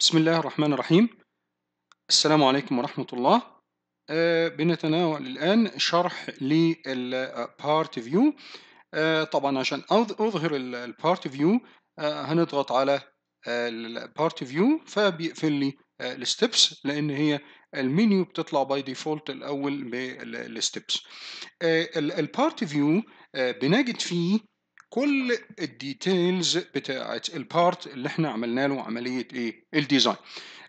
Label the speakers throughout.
Speaker 1: بسم الله الرحمن الرحيم السلام عليكم ورحمة الله أه بنتناول الآن شرح للبارت فيو أه طبعا عشان أظهر البارت فيو أه هنضغط على آه، البارت فيو فبيقفل لي آه، الستبس لأن هي المنيو بتطلع باي ديفولت الأول بالستبس البارت فيو بنجد فيه كل الديتيلز بتاعت البارت اللي احنا عملنا له عمليه ايه الديزاين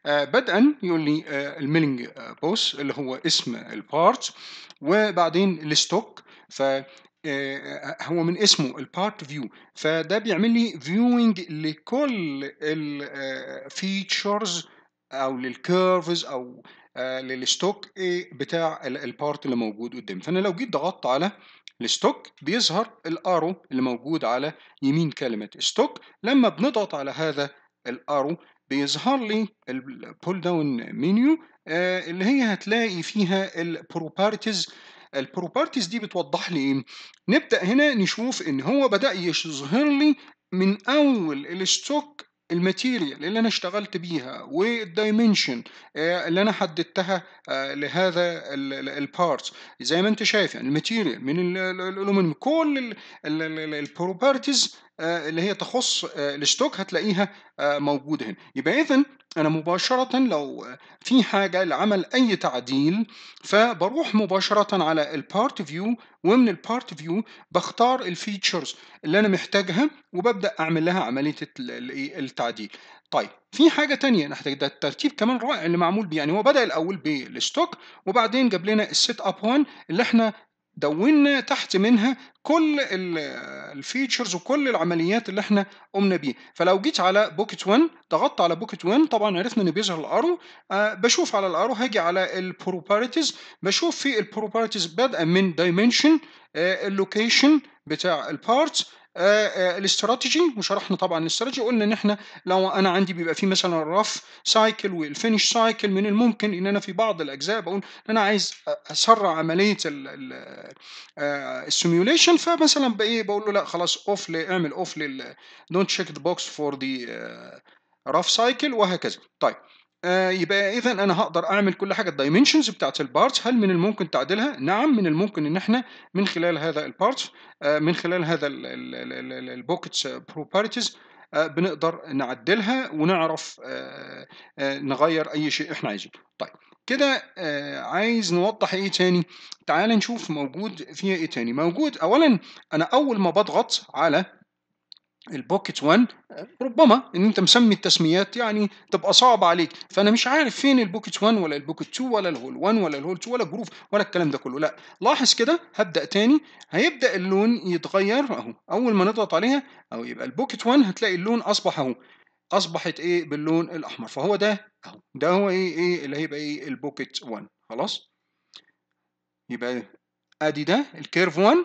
Speaker 1: آه، بدءا يقول لي آه، الميلنج بوس آه، اللي هو اسم البارت وبعدين الستوك ف هو من اسمه البارت فيو فده بيعمل لي فيوينج لكل الفيتشرز او للكيرفز او للستوك إيه، بتاع البارت اللي موجود قدامي فانا لو جيت ضغطت على الستوك بيظهر الارو اللي موجود على يمين كلمة ستوك لما بنضغط على هذا الارو بيظهر لي البول داون منيو اللي هي هتلاقي فيها البروبارتيز البروبارتيز دي بتوضح لي ايه نبدا هنا نشوف ان هو بدا يظهر لي من اول الستوك الماتيريال اللي انا اشتغلت بيها والدايمنشن آه، اللي انا حددتها آه، لهذا البارت زي ما انت شايف يعني الماتيريال من الالومنيوم كل البروبرتيز آه، اللي هي تخص آه، الستوك هتلاقيها آه، موجوده هنا يبقى اذا انا مباشره لو في حاجه لعمل اي تعديل فبروح مباشره على البارت فيو ومن البارت فيو بختار الفيتشرز اللي انا محتاجها وببدا اعمل لها عمليه إيه، التعديل طيب في حاجة تانية انا ده الترتيب كمان رائع اللي معمول بيه يعني هو بدأ الأول بالستوك وبعدين جاب لنا السيت اب 1 اللي احنا دوننا تحت منها كل الفيتشرز وكل العمليات اللي احنا قمنا بيها فلو جيت على بوكيت 1 ضغطت على بوكيت 1 طبعا عرفنا ان بيظهر الارو آه بشوف على الارو هاجي على البروباريتيز بشوف في البروباريتيز بدءا من دايمنشن اللوكيشن آه، بتاع البارت آه، آه، الاستراتيجي وشرحنا طبعا الاستراتيجي قلنا ان احنا لو انا عندي بيبقى في مثلا الرف سايكل والفينش سايكل من الممكن ان انا في بعض الاجزاء بقول ان انا عايز اسرع عمليه السيميوليشن آه، فمثلا بايه بقول له لا خلاص اوف اعمل اوف دونت تشيك ذا بوكس فور ذا رف سايكل وهكذا طيب آه يبقى اذا انا هقدر اعمل كل حاجه الدايمنشنز بتاعت البارتس هل من الممكن تعديلها نعم من الممكن ان احنا من خلال هذا البارتس آه من خلال هذا البوكتس بروبرتيز آه، آه، بنقدر نعدلها ونعرف آه، نغير اي شيء احنا عايزينه طيب كده عايز نوضح ايه تاني تعال نشوف موجود فيها ايه تاني موجود اولا انا اول ما بضغط على البوكيت 1 ربما ان انت مسمي التسميات يعني تبقى صعب عليك فانا مش عارف فين البوكيت 1 ولا البوكيت 2 ولا الهول 1 ولا الهول 2 ولا جروف ولا الكلام ده كله لا لاحظ كده هبدا تاني هيبدا اللون يتغير اهو اول ما نضغط عليها او يبقى البوكيت 1 هتلاقي اللون اصبح اهو اصبحت ايه باللون الاحمر فهو ده اهو ده هو ايه ايه اللي هيبقى ايه البوكيت 1 خلاص يبقى ادي ده الكيرف 1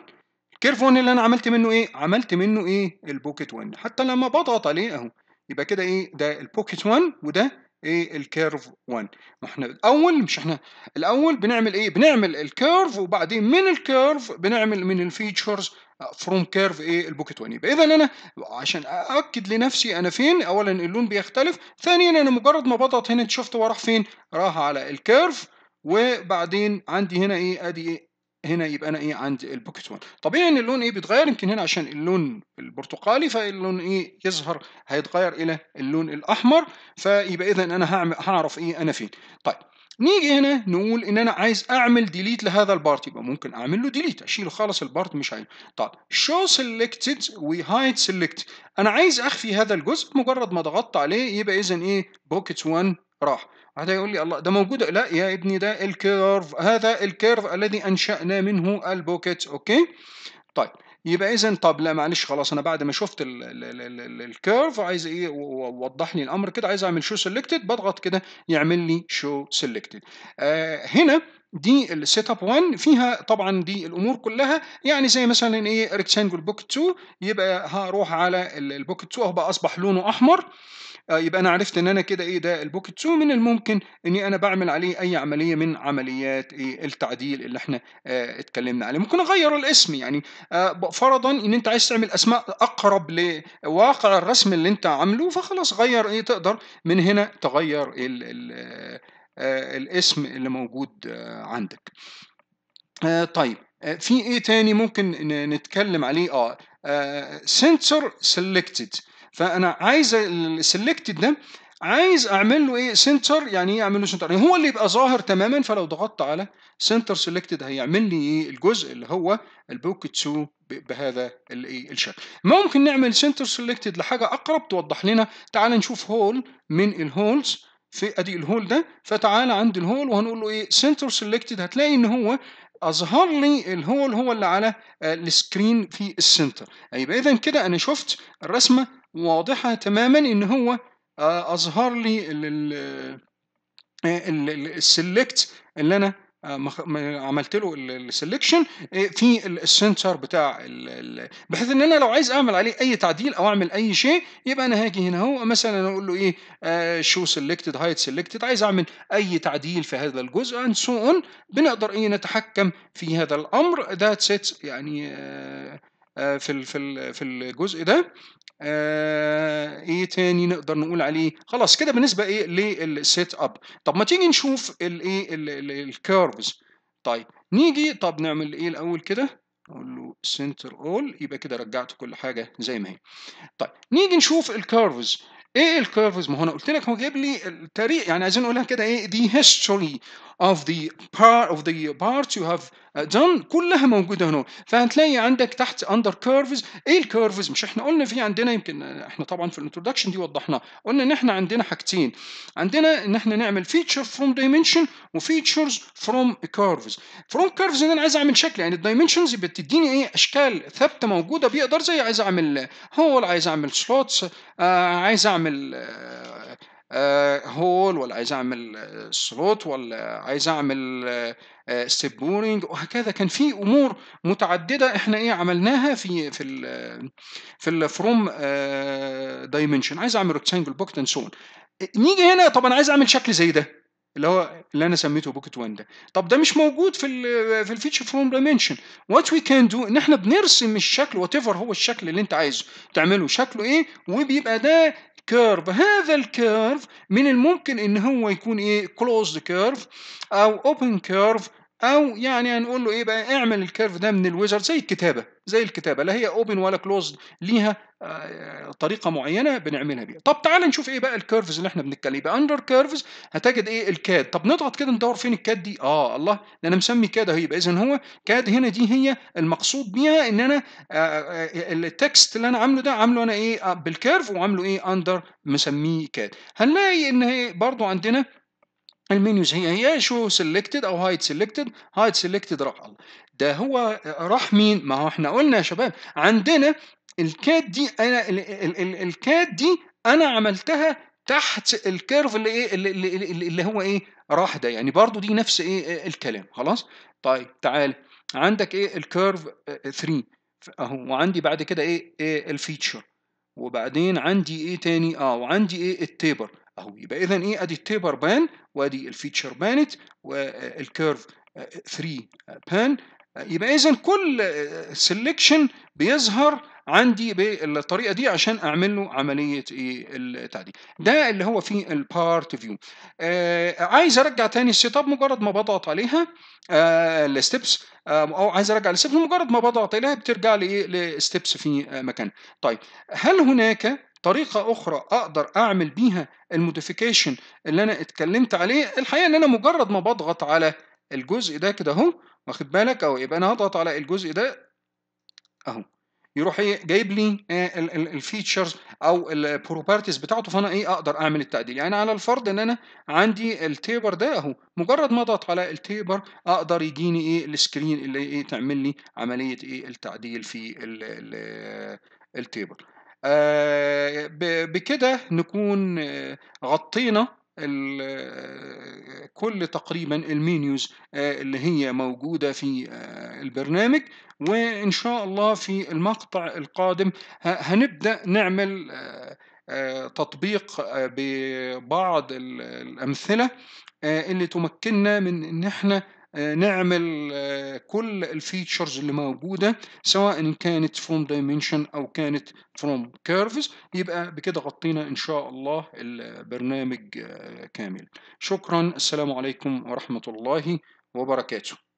Speaker 1: كيرف 1 اللي انا عملت منه ايه عملت منه ايه البوكيت 1 حتى لما بضغط عليه اهو يبقى كده ايه ده البوكيت 1 وده ايه الكيرف 1 ما احنا الاول مش احنا الاول بنعمل ايه بنعمل الكيرف وبعدين من الكيرف بنعمل من الفيتشرز فروم كيرف ايه البوكيت 1 يبقى اذا انا عشان ااكد لنفسي انا فين اولا اللون بيختلف ثانيا انا مجرد ما بضغط هنا شفت هو راح فين راح على الكيرف وبعدين عندي هنا ايه ادي ايه هنا يبقى انا ايه عندي البوكيت 1 طبيعي ان اللون ايه بيتغير يمكن هنا عشان اللون البرتقالي فاللون ايه يظهر هيتغير الى اللون الاحمر فيبقى اذا انا هعمل هعرف ايه انا فين طيب نيجي هنا نقول ان انا عايز اعمل ديليت لهذا البارت يبقى ممكن اعمل له ديليت اشيله خالص البارت مش عايزه طيب شو سيلكتد وهايد سيلكت انا عايز اخفي هذا الجزء مجرد ما ضغطت عليه يبقى اذا ايه بوكيت 1 راح واحد يقول لي الله ده موجود لا يا ابني ده الكيرف هذا الكيرف الذي انشانا منه البوكيت اوكي طيب يبقى اذا طب لا معلش خلاص انا بعد ما شفت الكيرف عايز ايه ووضح لي الامر كده عايز اعمل شو سيلكتد بضغط كده يعمل لي شو سيلكتد آه هنا دي السيت اب 1 فيها طبعا دي الامور كلها يعني زي مثلا ايه ريكتانجل بوك 2 يبقى هروح على البوكت 2 اهو بقى اصبح لونه احمر آه، يبقى انا عرفت ان انا كده ايه ده البوكت 2 من الممكن اني انا بعمل عليه اي عمليه من عمليات ايه التعديل اللي احنا اه اتكلمنا عليه ممكن اغير الاسم يعني اه فرضا ان انت عايز تعمل اسماء اقرب لواقع الرسم اللي انت عامله فخلاص غير ايه تقدر من هنا تغير ال ال آه، الاسم اللي موجود آه، عندك آه، طيب في ايه تاني ممكن نتكلم عليه اه سنسور سيلكتد فانا عايز السيلكتد ده عايز اعمل له ايه سنتر يعني ايه اعمل له سنتر يعني هو اللي يبقى ظاهر تماما فلو ضغطت على سنتر سيلكتد هيعمل لي ايه الجزء اللي هو البوك 2 بهذا الايه الشكل ممكن نعمل سنتر سيلكتد لحاجه اقرب توضح لنا تعال نشوف هول من الهولز في ادي الهول ده فتعالى عند الهول وهنقول له ايه سنتر سيلكتد هتلاقي ان هو اظهر لي الهول هو اللي على آه، السكرين في السنتر يبقى اذا كده انا شفت الرسمه واضحه تماما ان هو آه، اظهر لي السلكت آه، اللي انا آه، عملت له السلكشن آه، في السنتر بتاع بحيث ان انا لو عايز اعمل عليه اي تعديل او اعمل اي شيء يبقى انا هاجي هنا اهو مثلا اقول له ايه شو سيلكتد هايت سيلكتد عايز اعمل اي تعديل في هذا الجزء اند سو اون بنقدر ايه نتحكم في هذا الامر ذاتس ات يعني آه آه، في في في الجزء ده آه، ايه تاني نقدر نقول عليه خلاص كده بالنسبه ايه للسيت اب طب ما تيجي نشوف الايه الكيرفز طيب نيجي طب نعمل ايه الاول كده اقول له سنتر اول يبقى كده رجعت كل حاجه زي ما هي طيب نيجي نشوف الكيرفز ايه الكيرفز ما هو انا قلت لك هو جايب لي التاريخ يعني عايزين نقولها كده ايه دي هيستوري of the part of the parts you have uh, done كلها موجوده هنا فهتلاقي عندك تحت under curves ايه الكيرفز مش احنا قلنا في عندنا يمكن احنا طبعا في الانترودكشن دي وضحنا قلنا ان احنا عندنا حاجتين عندنا ان احنا نعمل فيتشر فروم دايمنشن وفيتشرز فروم كيرفز فروم كيرفز ان انا عايز اعمل شكل يعني الدايمنشنز بتديني ايه اشكال ثابته موجوده بيقدر زي عايز اعمل هول عايز اعمل سلوتس آه عايز اعمل آه آه، هول ولا عايز اعمل آه، سلوت ولا عايز اعمل ستيب آه، وهكذا كان في امور متعدده احنا ايه عملناها في في الـ في الفروم دايمنشن عايز اعمل ريكتانجل بوكت اند سون نيجي هنا طب انا عايز اعمل شكل زي ده اللي هو اللي انا سميته بوكت وان ده طب ده مش موجود في الـ في الفيتشر فروم دايمنشن وات وي كان دو ان احنا بنرسم الشكل وات ايفر هو الشكل اللي انت عايزه تعمله شكله ايه وبيبقى ده كيرف هذا الكيرف من الممكن ان هو يكون ايه كلوزد كيرف او اوبن كيرف او يعني هنقول له ايه بقى اعمل الكيرف ده من الويزرد زي الكتابه زي الكتابه لا هي اوبن ولا كلوز ليها آه، طريقه معينه بنعملها بيها طب تعال نشوف ايه بقى الكيرفز اللي احنا بنتكلم يبقى اندر كيرفز هتجد ايه الكاد طب نضغط كده ندور فين الكاد دي اه الله ده انا مسمي كاد اهي يبقى اذا هو كاد هنا دي هي المقصود بيها ان انا آه، آه، التكست اللي انا عامله ده عامله انا ايه بالكيرف وعامله ايه اندر مسميه كاد هنلاقي ان هي برضو عندنا المنيوز هي هي شو سيلكتد او هايد سيلكتد هايد سيلكتد راح الله ده هو راح مين ما هو احنا قلنا يا شباب عندنا الكات دي انا الكات دي انا عملتها تحت الكيرف اللي ايه اللي, اللي, اللي هو ايه راح ده يعني برضو دي نفس ايه الكلام خلاص طيب تعال عندك ايه الكيرف 3 اهو وعندي بعد كده ايه, إيه الفيتشر وبعدين عندي ايه تاني اه وعندي ايه التيبر اهو يبقى اذا ايه ادي التيبر بان وادي الفيتشر بانت والكيرف 3 بان يبقى اذا كل سيلكشن بيظهر عندي بالطريقه دي عشان اعمل له عمليه ايه التعديل ده اللي هو في البارت فيو آه عايز ارجع تاني السيت اب مجرد ما بضغط عليها آه الستبس آه او عايز ارجع الستبس مجرد ما بضغط عليها بترجع لي ايه لستبس في مكان طيب هل هناك طريقة أخرى أقدر أعمل بيها الموديفيكيشن اللي أنا اتكلمت عليه الحقيقة إن أنا مجرد ما بضغط على الجزء ده كده أهو واخد بالك أو يبقى أنا هضغط على الجزء ده أهو يروح ايه جايب لي آه، الفيتشرز او البروبرتيز بتاعته فانا ايه اقدر اعمل التعديل يعني على الفرض ان انا عندي التيبر ده اهو مجرد ما اضغط على التيبر اقدر يجيني ايه السكرين اللي ايه تعمل لي عمليه ايه التعديل في التيبر آه، بكده نكون آه، غطينا آه، كل تقريبا المينيوز اللي هي موجودة في البرنامج وإن شاء الله في المقطع القادم هنبدأ نعمل تطبيق ببعض الأمثلة اللي تمكننا من إن إحنا آه، نعمل آه، كل الفيتشرز اللي موجودة سواء كانت فروم دايمنشن أو كانت فروم كيرفز يبقى بكده غطينا إن شاء الله البرنامج آه، كامل شكرا السلام عليكم ورحمة الله وبركاته